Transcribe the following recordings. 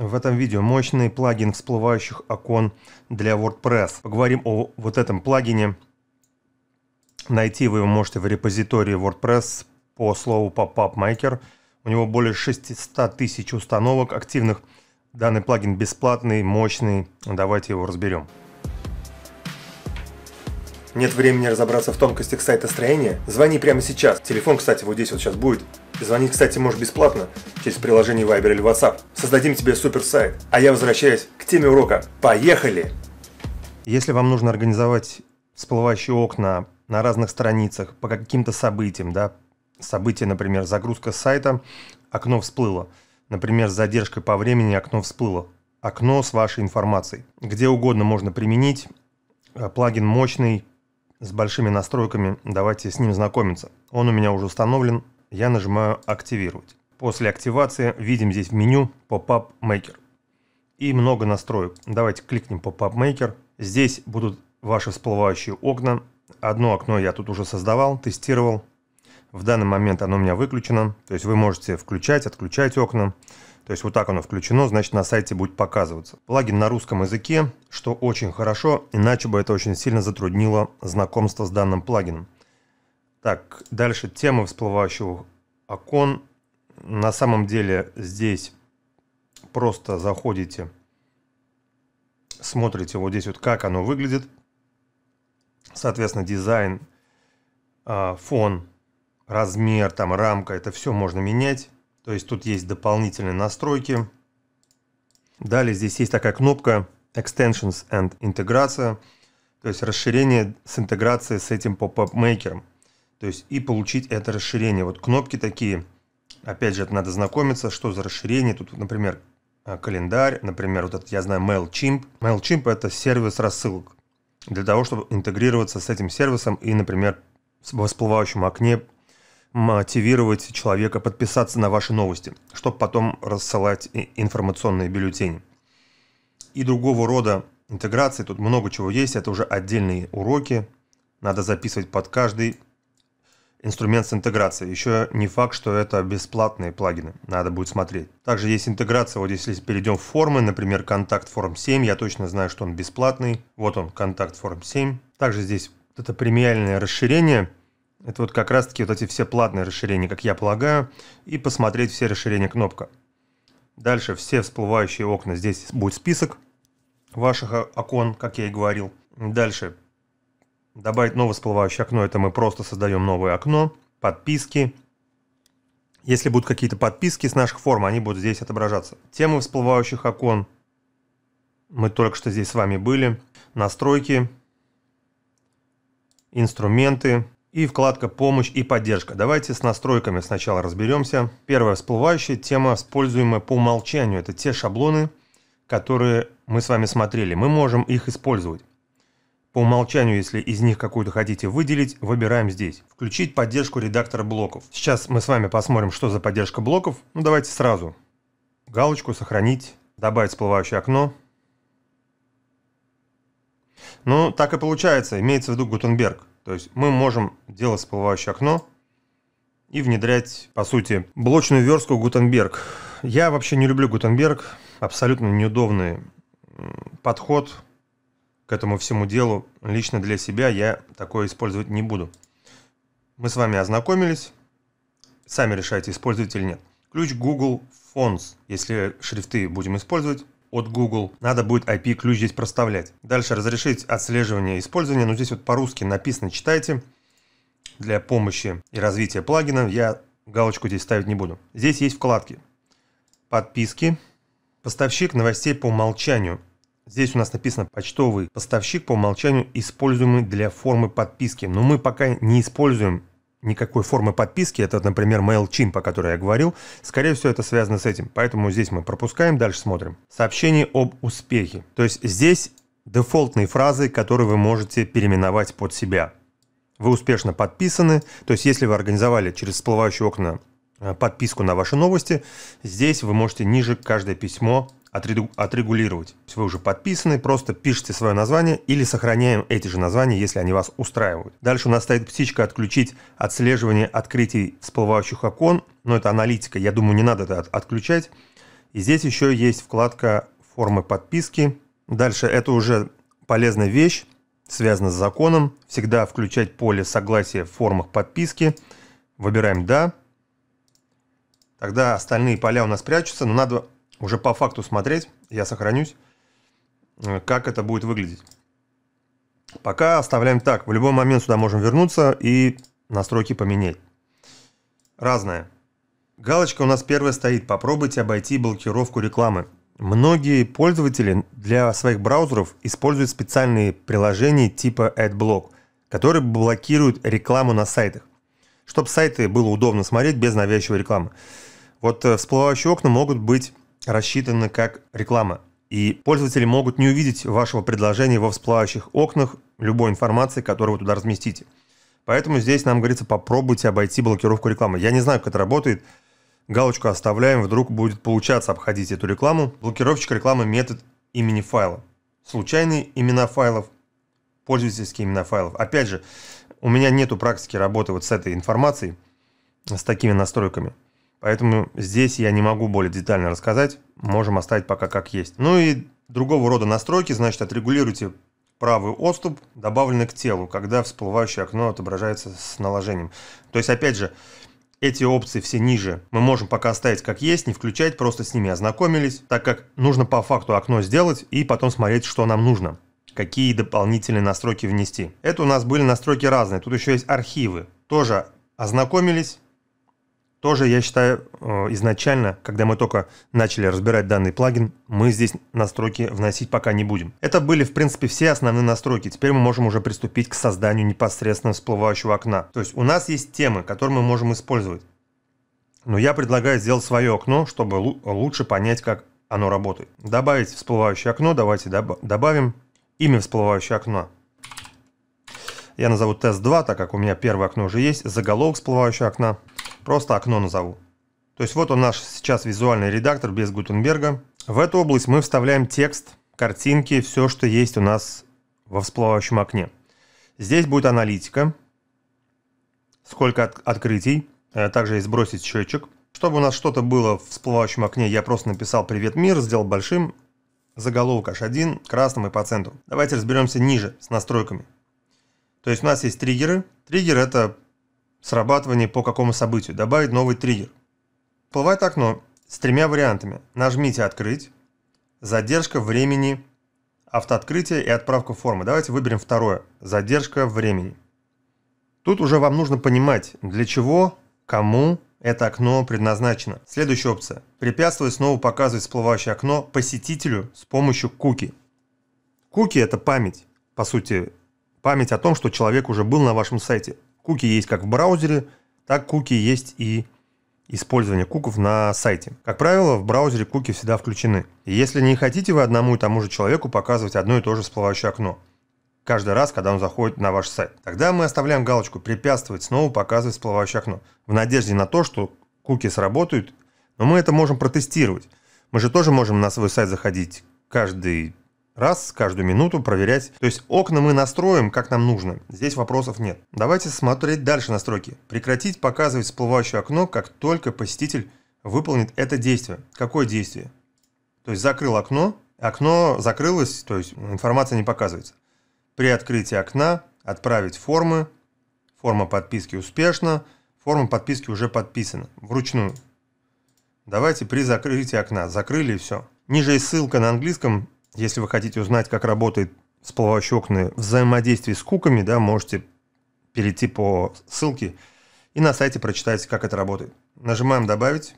в этом видео мощный плагин всплывающих окон для WordPress. Поговорим о вот этом плагине. Найти вы его можете в репозитории WordPress по слову Pop-Up Maker. У него более 600 тысяч установок активных. Данный плагин бесплатный, мощный. Давайте его разберем. Нет времени разобраться в тонкостях сайта строения? Звони прямо сейчас. Телефон, кстати, вот здесь вот сейчас будет. Звонить, кстати, можешь бесплатно через приложение Viber или WhatsApp. Создадим тебе супер сайт. А я возвращаюсь к теме урока. Поехали! Если вам нужно организовать всплывающие окна на разных страницах по каким-то событиям, да, событие, например, загрузка сайта, окно всплыло. Например, с задержкой по времени окно всплыло. Окно с вашей информацией. Где угодно можно применить. Э, плагин мощный, с большими настройками, давайте с ним знакомиться. Он у меня уже установлен, я нажимаю «Активировать». После активации видим здесь в меню «Pop-up Maker» и много настроек. Давайте кликнем «Pop-up Maker». Здесь будут ваши всплывающие окна. Одно окно я тут уже создавал, тестировал. В данный момент оно у меня выключено, то есть вы можете включать, отключать окна. То есть вот так оно включено, значит на сайте будет показываться. Плагин на русском языке, что очень хорошо, иначе бы это очень сильно затруднило знакомство с данным плагином. Так, дальше темы всплывающего окон. На самом деле здесь просто заходите, смотрите вот здесь вот как оно выглядит. Соответственно, дизайн, а, фон, размер, там рамка, это все можно менять. То есть тут есть дополнительные настройки. Далее здесь есть такая кнопка Extensions and Integration, то есть расширение с интеграцией с этим pop-up maker. То есть и получить это расширение. Вот кнопки такие. Опять же, это надо знакомиться, что за расширение. Тут, например, э, календарь, например, вот этот, я знаю, MailChimp. MailChimp – это сервис рассылок для того, чтобы интегрироваться с этим сервисом и, например, в всплывающем окне мотивировать человека подписаться на ваши новости, чтобы потом рассылать информационные бюллетени. И другого рода интеграции, тут много чего есть, это уже отдельные уроки, надо записывать под каждый инструмент с интеграцией. Еще не факт, что это бесплатные плагины, надо будет смотреть. Также есть интеграция, вот если перейдем в формы, например, контакт форм 7, я точно знаю, что он бесплатный, вот он, контакт форм 7. Также здесь это премиальное расширение – это вот как раз-таки вот эти все платные расширения, как я полагаю, и посмотреть все расширения кнопка. Дальше все всплывающие окна. Здесь будет список ваших окон, как я и говорил. Дальше добавить новое всплывающее окно. Это мы просто создаем новое окно. Подписки. Если будут какие-то подписки с наших форм, они будут здесь отображаться. Темы всплывающих окон. Мы только что здесь с вами были. Настройки. Инструменты и вкладка «Помощь и поддержка». Давайте с настройками сначала разберемся. Первая всплывающая тема, используемая по умолчанию, это те шаблоны, которые мы с вами смотрели. Мы можем их использовать. По умолчанию, если из них какую-то хотите выделить, выбираем здесь. Включить поддержку редактора блоков. Сейчас мы с вами посмотрим, что за поддержка блоков. Ну давайте сразу. Галочку «Сохранить», добавить всплывающее окно. Ну, так и получается, имеется в виду Гутенберг. То есть мы можем делать всплывающее окно и внедрять, по сути, блочную верстку Гутенберг. Я вообще не люблю Гутенберг. Абсолютно неудобный подход к этому всему делу. Лично для себя я такое использовать не буду. Мы с вами ознакомились. Сами решайте, использовать или нет. Ключ Google Fonts, если шрифты будем использовать от Google. Надо будет IP-ключ здесь проставлять. Дальше разрешить отслеживание использования. Ну, здесь вот по-русски написано, читайте. Для помощи и развития плагина я галочку здесь ставить не буду. Здесь есть вкладки. Подписки. Поставщик новостей по умолчанию. Здесь у нас написано почтовый поставщик по умолчанию используемый для формы подписки. Но мы пока не используем никакой формы подписки, это, например, MailChimp, о которой я говорил. Скорее всего, это связано с этим, поэтому здесь мы пропускаем, дальше смотрим. Сообщение об успехе. То есть здесь дефолтные фразы, которые вы можете переименовать под себя. Вы успешно подписаны, то есть если вы организовали через всплывающие окна э, подписку на ваши новости, здесь вы можете ниже каждое письмо отрегулировать. То вы уже подписаны, просто пишите свое название или сохраняем эти же названия, если они вас устраивают. Дальше у нас стоит птичка «Отключить отслеживание открытий всплывающих окон». Но это аналитика, я думаю, не надо это отключать. И здесь еще есть вкладка «Формы подписки». Дальше это уже полезная вещь, связанная с законом. Всегда включать поле согласия в формах подписки. Выбираем «Да». Тогда остальные поля у нас прячутся, но надо уже по факту смотреть, я сохранюсь, э, как это будет выглядеть. Пока оставляем так. В любой момент сюда можем вернуться и настройки поменять. Разное. Галочка у нас первая стоит. Попробуйте обойти блокировку рекламы. Многие пользователи для своих браузеров используют специальные приложения типа AdBlock, которые блокируют рекламу на сайтах, чтобы сайты было удобно смотреть без навязчивой рекламы. Вот э, всплывающие окна могут быть рассчитаны как реклама. И пользователи могут не увидеть вашего предложения во всплывающих окнах любой информации, которую вы туда разместите. Поэтому здесь нам говорится, попробуйте обойти блокировку рекламы. Я не знаю, как это работает. Галочку оставляем, вдруг будет получаться обходить эту рекламу. Блокировщик рекламы метод имени файла. Случайные имена файлов, пользовательские имена файлов. Опять же, у меня нету практики работы вот с этой информацией, с такими настройками. Поэтому здесь я не могу более детально рассказать, можем оставить пока как есть. Ну и другого рода настройки, значит, отрегулируйте правый отступ, добавленный к телу, когда всплывающее окно отображается с наложением. То есть, опять же, эти опции все ниже мы можем пока оставить как есть, не включать, просто с ними ознакомились, так как нужно по факту окно сделать и потом смотреть, что нам нужно какие дополнительные настройки внести. Это у нас были настройки разные. Тут еще есть архивы. Тоже ознакомились, тоже, я считаю, э, изначально, когда мы только начали разбирать данный плагин, мы здесь настройки вносить пока не будем. Это были, в принципе, все основные настройки. Теперь мы можем уже приступить к созданию непосредственно всплывающего окна. То есть у нас есть темы, которые мы можем использовать. Но я предлагаю сделать свое окно, чтобы лучше понять, как оно работает. Добавить всплывающее окно. Давайте доб добавим имя всплывающее окно. Я назову тест 2, так как у меня первое окно уже есть. Заголовок всплывающего окна. Просто окно назову. То есть вот он наш сейчас визуальный редактор без Гутенберга. В эту область мы вставляем текст, картинки, все, что есть у нас во всплывающем окне. Здесь будет аналитика, сколько от открытий, э, также и сбросить счетчик. Чтобы у нас что-то было в всплывающем окне, я просто написал «Привет, мир», сделал большим, заголовок H1, красным и по центру. Давайте разберемся ниже с настройками. То есть у нас есть триггеры. Триггер – это Срабатывание по какому событию. Добавить новый триггер. Всплывает окно с тремя вариантами. Нажмите «Открыть», «Задержка времени», «Автооткрытие» и «Отправка формы». Давайте выберем второе. «Задержка времени». Тут уже вам нужно понимать, для чего, кому это окно предназначено. Следующая опция. препятствовать снова показывать всплывающее окно посетителю с помощью куки. Куки – это память, по сути, память о том, что человек уже был на вашем сайте. Куки есть как в браузере, так куки есть и использование куков на сайте. Как правило, в браузере куки всегда включены. И если не хотите вы одному и тому же человеку показывать одно и то же всплывающее окно, каждый раз, когда он заходит на ваш сайт. Тогда мы оставляем галочку «Препятствовать снова показывать всплывающее окно» в надежде на то, что куки сработают, но мы это можем протестировать. Мы же тоже можем на свой сайт заходить каждый раз каждую минуту проверять. То есть окна мы настроим, как нам нужно. Здесь вопросов нет. Давайте смотреть дальше настройки. Прекратить показывать всплывающее окно, как только посетитель выполнит это действие. Какое действие? То есть закрыл окно, окно закрылось, то есть информация не показывается. При открытии окна отправить формы, форма подписки успешно, форма подписки уже подписана, вручную. Давайте при закрытии окна, закрыли и все. Ниже есть ссылка на английском если вы хотите узнать, как работает всплывающие окна взаимодействие с куками, да, можете перейти по ссылке и на сайте прочитать, как это работает. Нажимаем «Добавить».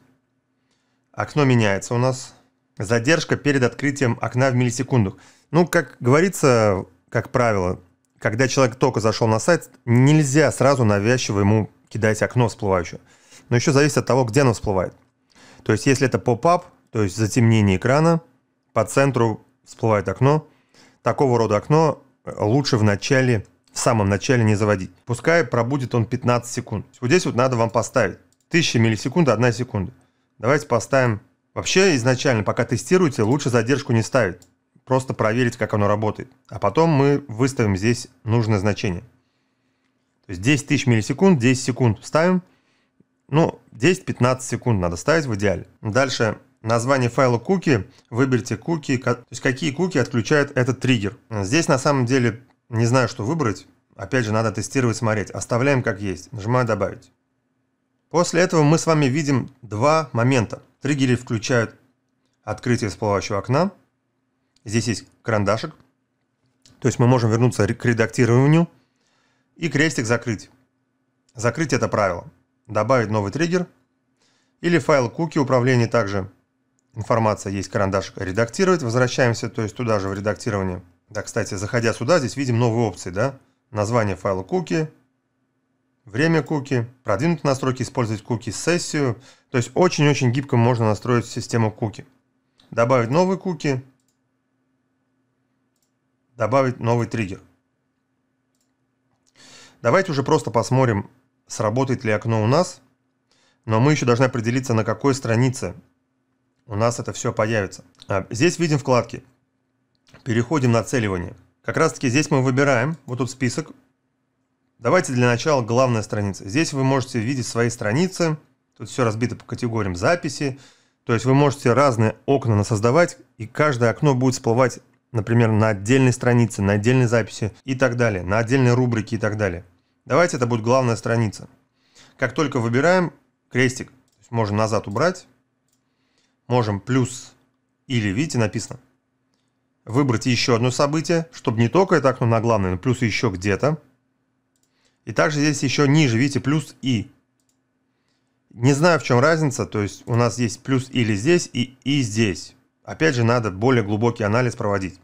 Окно меняется у нас. Задержка перед открытием окна в миллисекундах. Ну, как говорится, как правило, когда человек только зашел на сайт, нельзя сразу навязчиво ему кидать окно всплывающее. Но еще зависит от того, где оно всплывает. То есть, если это поп-ап, то есть затемнение экрана, по центру всплывает окно. Такого рода окно э, лучше в начале, в самом начале не заводить. Пускай пробудет он 15 секунд. Вот здесь вот надо вам поставить 1000 миллисекунд, 1 секунда. Давайте поставим... Вообще изначально, пока тестируете, лучше задержку не ставить. Просто проверить, как оно работает. А потом мы выставим здесь нужное значение. То есть 10 тысяч миллисекунд, 10 секунд ставим. Ну, 10-15 секунд надо ставить в идеале. Дальше название файла куки, выберите куки, то есть какие куки отключает этот триггер. Здесь на самом деле не знаю, что выбрать. Опять же, надо тестировать, смотреть. Оставляем как есть. Нажимаю «Добавить». После этого мы с вами видим два момента. Триггеры включают открытие всплывающего окна. Здесь есть карандашик. То есть мы можем вернуться к редактированию и крестик закрыть. Закрыть это правило. Добавить новый триггер. Или файл куки управления также Информация есть, карандаш «Редактировать». Возвращаемся, то есть туда же в редактирование. Да, кстати, заходя сюда, здесь видим новые опции, да? Название файла куки, время куки, продвинутые настройки, использовать куки сессию. То есть очень-очень гибко можно настроить систему куки. Добавить новые куки, добавить новый триггер. Давайте уже просто посмотрим, сработает ли окно у нас. Но мы еще должны определиться, на какой странице у нас это все появится. А, здесь видим вкладки. Переходим на целивание. Как раз таки здесь мы выбираем, вот тут список. Давайте для начала главная страница. Здесь вы можете видеть свои страницы. Тут все разбито по категориям записи. То есть вы можете разные окна насоздавать, и каждое окно будет всплывать, например, на отдельной странице, на отдельной записи и так далее, на отдельной рубрике и так далее. Давайте это будет главная страница. Как только выбираем крестик, можно назад убрать, можем плюс или, видите, написано, выбрать еще одно событие, чтобы не только это окно на главное, но плюс еще где-то. И также здесь еще ниже, видите, плюс и. Не знаю, в чем разница, то есть у нас есть плюс или здесь и и здесь. Опять же, надо более глубокий анализ проводить.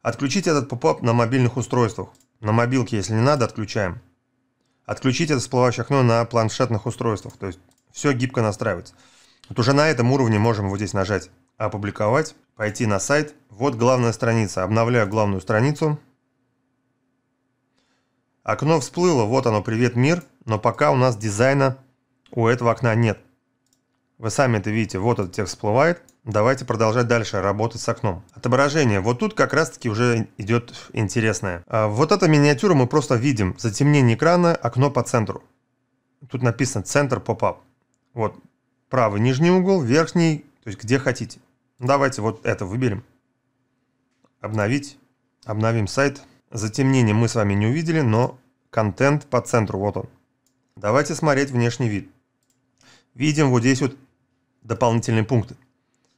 Отключить этот поп-ап на мобильных устройствах. На мобилке, если не надо, отключаем. Отключить это всплывающее окно на планшетных устройствах, то есть все гибко настраивается. Вот уже на этом уровне можем вот здесь нажать «Опубликовать», пойти на сайт. Вот главная страница. Обновляю главную страницу. Окно всплыло, вот оно «Привет, мир», но пока у нас дизайна у этого окна нет. Вы сами это видите, вот этот текст всплывает. Давайте продолжать дальше работать с окном. Отображение. Вот тут как раз таки уже идет интересное. А, вот эта миниатюра мы просто видим. Затемнение экрана, окно по центру. Тут написано «Центр поп-ап». Вот, правый нижний угол, верхний, то есть где хотите. Ну, давайте вот это выберем. Обновить. Обновим сайт. Затемнение мы с вами не увидели, но контент по центру, вот он. Давайте смотреть внешний вид. Видим вот здесь вот дополнительные пункты.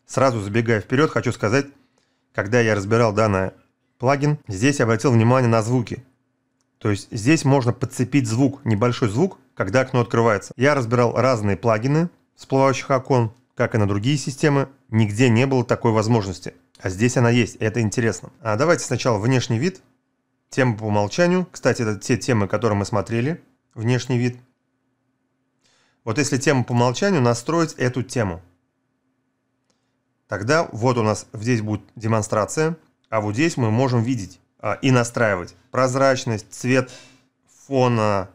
Сразу забегая вперед, хочу сказать, когда я разбирал данный плагин, здесь я обратил внимание на звуки. То есть здесь можно подцепить звук, небольшой звук, когда окно открывается. Я разбирал разные плагины, всплывающих окон, как и на другие системы, нигде не было такой возможности. А здесь она есть, и это интересно. А давайте сначала внешний вид. Тема по умолчанию. Кстати, это те темы, которые мы смотрели. Внешний вид. Вот если тема по умолчанию, настроить эту тему. Тогда вот у нас здесь будет демонстрация, а вот здесь мы можем видеть а, и настраивать прозрачность, цвет фона,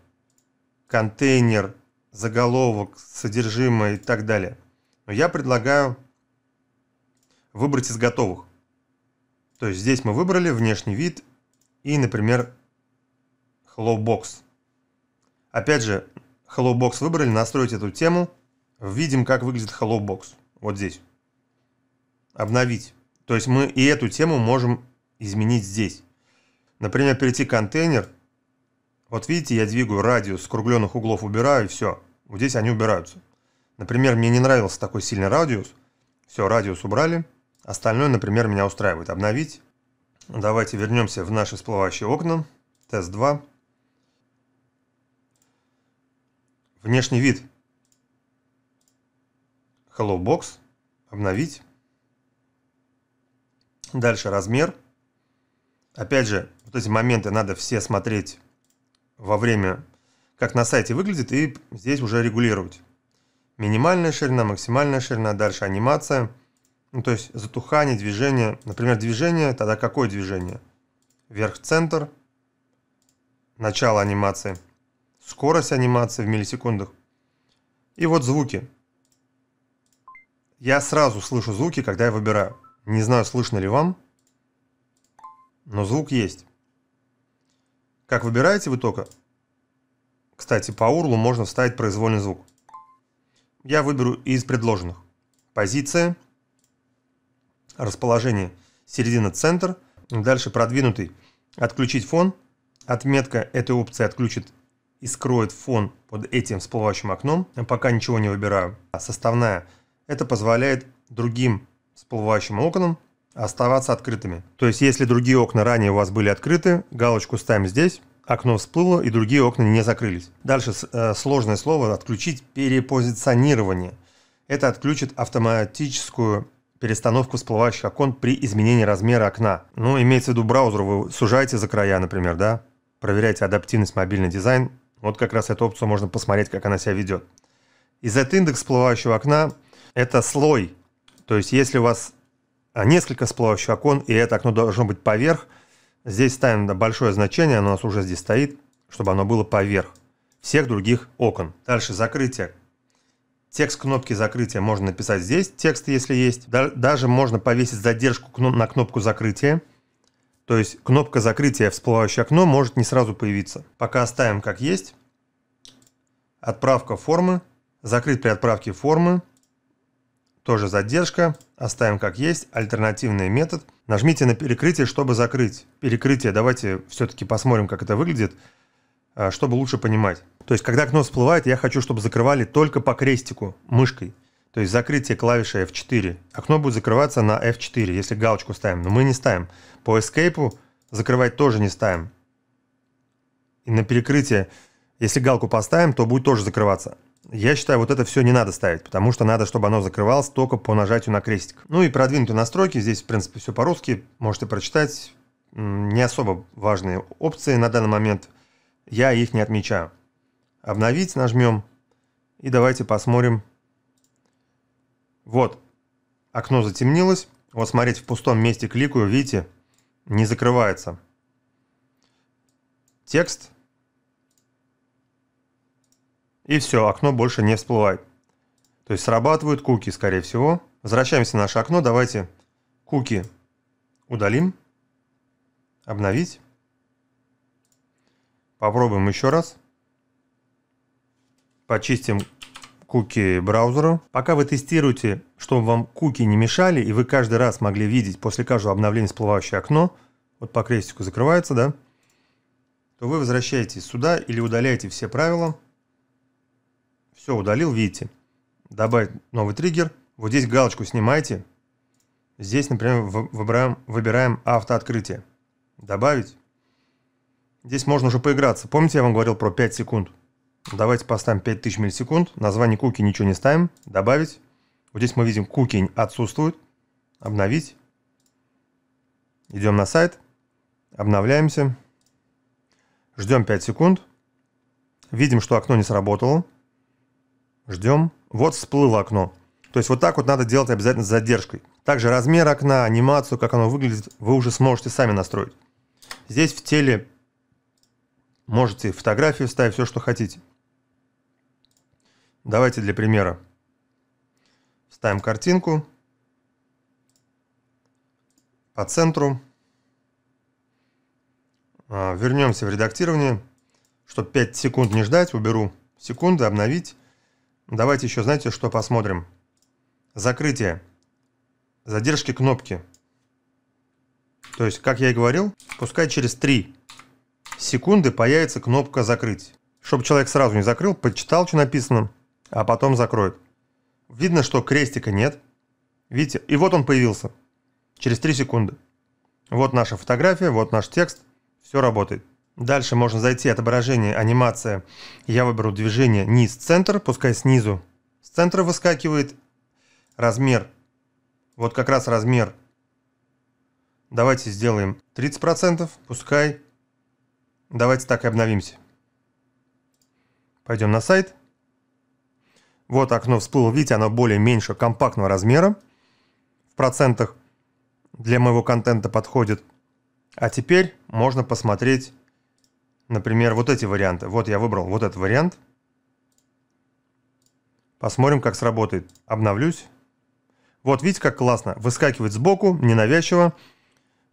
контейнер, заголовок, содержимое и так далее. Но я предлагаю выбрать из готовых. То есть здесь мы выбрали внешний вид и, например, Hello Box. Опять же, Hello Box выбрали, настроить эту тему. Видим, как выглядит Hello Box. Вот здесь. Обновить. То есть мы и эту тему можем изменить здесь. Например, перейти в контейнер – вот видите, я двигаю радиус скругленных углов, убираю, и все. Вот здесь они убираются. Например, мне не нравился такой сильный радиус. Все, радиус убрали. Остальное, например, меня устраивает. Обновить. Давайте вернемся в наши всплывающие окна. Тест 2. Внешний вид. Hello Box. Обновить. Дальше размер. Опять же, вот эти моменты надо все смотреть во время, как на сайте выглядит, и здесь уже регулировать. Минимальная ширина, максимальная ширина, дальше анимация, ну, то есть затухание, движение. Например, движение, тогда какое движение? Вверх-центр, начало анимации, скорость анимации в миллисекундах. И вот звуки. Я сразу слышу звуки, когда я выбираю. Не знаю, слышно ли вам, но звук есть. Как выбираете вы только? Кстати, по урлу можно вставить произвольный звук. Я выберу из предложенных. Позиция, расположение, середина, центр, дальше продвинутый, отключить фон. Отметка этой опции отключит и скроет фон под этим всплывающим окном. Пока ничего не выбираю. А составная. Это позволяет другим всплывающим окнам оставаться открытыми. То есть, если другие окна ранее у вас были открыты, галочку ставим здесь, окно всплыло и другие окна не закрылись. Дальше э, сложное слово «отключить перепозиционирование». Это отключит автоматическую перестановку всплывающих окон при изменении размера окна. Ну, имеется в виду браузер, вы сужаете за края, например, да? Проверяете адаптивность мобильный дизайн. Вот как раз эту опцию можно посмотреть, как она себя ведет. Из Z-индекс всплывающего окна – это слой. То есть, если у вас а несколько всплывающих окон, и это окно должно быть поверх. Здесь ставим большое значение, оно у нас уже здесь стоит, чтобы оно было поверх всех других окон. Дальше закрытие. Текст кнопки закрытия можно написать здесь, текст, если есть. Даже можно повесить задержку на кнопку закрытия. То есть кнопка закрытия всплывающее окно может не сразу появиться. Пока оставим как есть. Отправка формы. Закрыть при отправке формы. Тоже задержка. Оставим как есть. Альтернативный метод. Нажмите на перекрытие, чтобы закрыть. Перекрытие, давайте все-таки посмотрим, как это выглядит, а, чтобы лучше понимать. То есть, когда окно всплывает, я хочу, чтобы закрывали только по крестику, мышкой. То есть закрытие клавиши F4. Окно будет закрываться на F4, если галочку ставим. Но мы не ставим. По Escape закрывать тоже не ставим. И на перекрытие, если галку поставим, то будет тоже закрываться. Я считаю, вот это все не надо ставить, потому что надо, чтобы оно закрывалось только по нажатию на крестик. Ну и продвинутые настройки, здесь, в принципе, все по-русски, можете прочитать. Не особо важные опции на данный момент, я их не отмечаю. Обновить нажмем, и давайте посмотрим. Вот, окно затемнилось. Вот, смотрите, в пустом месте кликаю, видите, не закрывается. Текст – и все, окно больше не всплывает. То есть срабатывают куки, скорее всего. Возвращаемся в наше окно. Давайте куки удалим. Обновить. Попробуем еще раз. Почистим куки браузера. Пока вы тестируете, чтобы вам куки не мешали, и вы каждый раз могли видеть после каждого обновления всплывающее окно, вот по крестику закрывается, да, то вы возвращаетесь сюда или удаляете все правила, все, удалил, видите. Добавить новый триггер. Вот здесь галочку снимайте. Здесь, например, выбираем, выбираем автооткрытие. Добавить. Здесь можно уже поиграться. Помните, я вам говорил про 5 секунд? Давайте поставим 5000 миллисекунд. Название куки ничего не ставим. Добавить. Вот здесь мы видим, куки отсутствует. Обновить. Идем на сайт. Обновляемся. Ждем 5 секунд. Видим, что окно не сработало ждем. Вот всплыло окно. То есть вот так вот надо делать обязательно с задержкой. Также размер окна, анимацию, как оно выглядит, вы уже сможете сами настроить. Здесь в теле можете фотографию ставить, все, что хотите. Давайте для примера ставим картинку по центру. А, вернемся в редактирование, чтобы 5 секунд не ждать, уберу секунды, обновить. Давайте еще, знаете, что посмотрим? Закрытие. Задержки кнопки. То есть, как я и говорил, пускай через 3 секунды появится кнопка «Закрыть». Чтобы человек сразу не закрыл, почитал, что написано, а потом закроет. Видно, что крестика нет. Видите? И вот он появился. Через 3 секунды. Вот наша фотография, вот наш текст. Все работает. Дальше можно зайти отображение, анимация. Я выберу движение низ-центр, пускай снизу с центра выскакивает. Размер, вот как раз размер. Давайте сделаем 30%, пускай. Давайте так и обновимся. Пойдем на сайт. Вот окно всплыло, видите, оно более меньше компактного размера. В процентах для моего контента подходит. А теперь можно посмотреть Например, вот эти варианты. Вот я выбрал вот этот вариант. Посмотрим, как сработает. Обновлюсь. Вот видите, как классно. Выскакивает сбоку, ненавязчиво,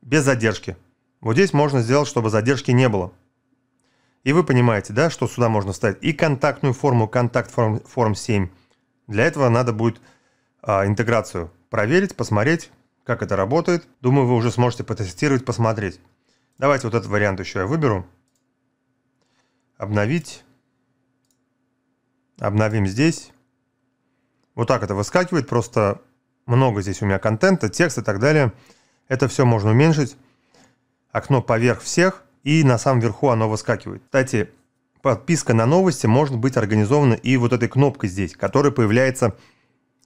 без задержки. Вот здесь можно сделать, чтобы задержки не было. И вы понимаете, да, что сюда можно вставить и контактную форму, контакт форм, форм 7. Для этого надо будет а, интеграцию проверить, посмотреть, как это работает. Думаю, вы уже сможете потестировать, посмотреть. Давайте вот этот вариант еще я выберу обновить, обновим здесь. Вот так это выскакивает, просто много здесь у меня контента, текста и так далее. Это все можно уменьшить. Окно поверх всех, и на самом верху оно выскакивает. Кстати, подписка на новости может быть организована и вот этой кнопкой здесь, которая появляется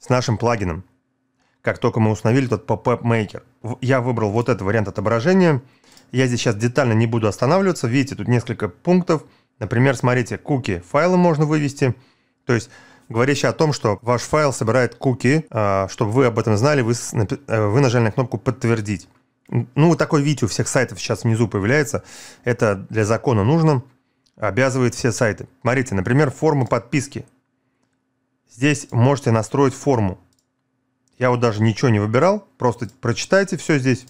с нашим плагином. Как только мы установили этот pop-up maker. Я выбрал вот этот вариант отображения. Я здесь сейчас детально не буду останавливаться. Видите, тут несколько пунктов – Например, смотрите, куки файлы можно вывести, то есть говорящий о том, что ваш файл собирает куки, а, чтобы вы об этом знали, вы, э, вы нажали на кнопку «Подтвердить». Ну, вот такой вид у всех сайтов сейчас внизу появляется. Это для закона нужно, обязывает все сайты. Смотрите, например, форма подписки. Здесь можете настроить форму. Я вот даже ничего не выбирал, просто прочитайте все здесь.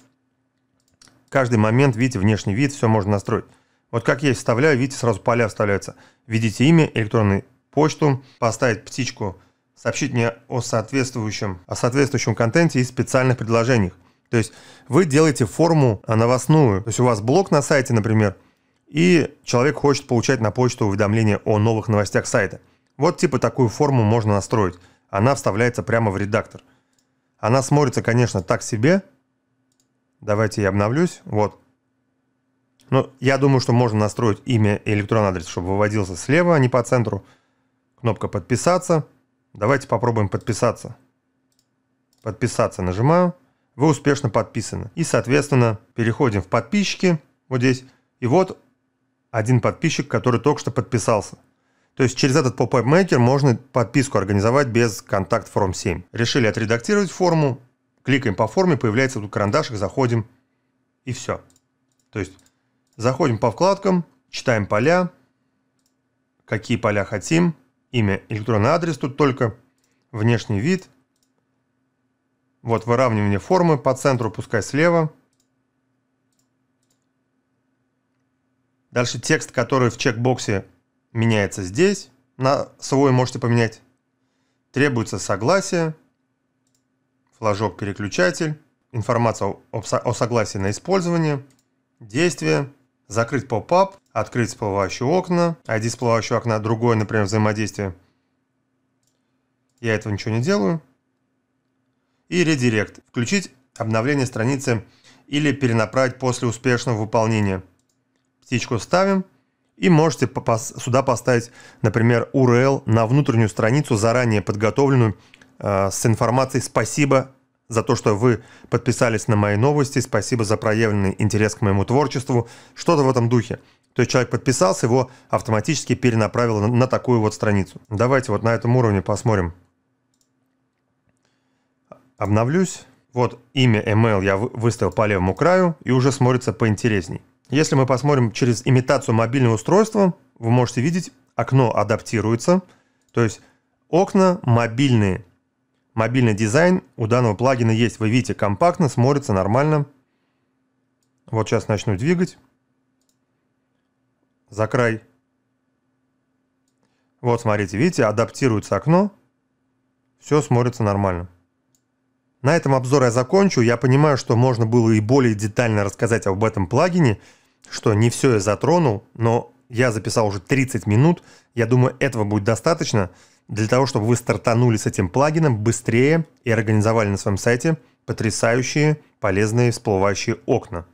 Каждый момент, видите, внешний вид, все можно настроить. Вот как я вставляю, видите, сразу поля вставляются. Введите имя, электронную почту, поставить птичку, сообщить мне о соответствующем, о соответствующем контенте и специальных предложениях. То есть вы делаете форму а, новостную. То есть у вас блог на сайте, например, и человек хочет получать на почту уведомления о новых новостях сайта. Вот типа такую форму можно настроить. Она вставляется прямо в редактор. Она смотрится, конечно, так себе. Давайте я обновлюсь. Вот, ну, я думаю, что можно настроить имя и электронный адрес, чтобы выводился слева, а не по центру. Кнопка «Подписаться». Давайте попробуем подписаться. «Подписаться» нажимаю. Вы успешно подписаны. И, соответственно, переходим в «Подписчики». Вот здесь. И вот один подписчик, который только что подписался. То есть через этот Pop-Up Maker можно подписку организовать без контакт форм 7. Решили отредактировать форму, кликаем по форме, появляется тут карандашик, заходим и все. То есть Заходим по вкладкам, читаем поля, какие поля хотим, имя, электронный адрес тут только, внешний вид. Вот выравнивание формы по центру, пускай слева. Дальше текст, который в чекбоксе меняется здесь, на свой можете поменять. Требуется согласие, флажок переключатель, информация о, согласии на использование, действие, закрыть поп-ап, открыть всплывающие окна, ID всплывающего окна, другое, например, взаимодействие. Я этого ничего не делаю. И редирект. Включить обновление страницы или перенаправить после успешного выполнения. Птичку ставим и можете сюда поставить, например, URL на внутреннюю страницу, заранее подготовленную э, с информацией «Спасибо за то, что вы подписались на мои новости, спасибо за проявленный интерес к моему творчеству, что-то в этом духе. То есть человек подписался, его автоматически перенаправило на такую вот страницу. Давайте вот на этом уровне посмотрим. Обновлюсь. Вот имя email я выставил по левому краю и уже смотрится поинтересней. Если мы посмотрим через имитацию мобильного устройства, вы можете видеть, окно адаптируется, то есть окна мобильные Мобильный дизайн у данного плагина есть. Вы видите, компактно, смотрится нормально. Вот сейчас начну двигать. За край. Вот, смотрите, видите, адаптируется окно. Все смотрится нормально. На этом обзор я закончу. Я понимаю, что можно было и более детально рассказать об этом плагине, что не все я затронул, но я записал уже 30 минут. Я думаю, этого будет достаточно для того, чтобы вы стартанули с этим плагином быстрее и организовали на своем сайте потрясающие полезные всплывающие окна.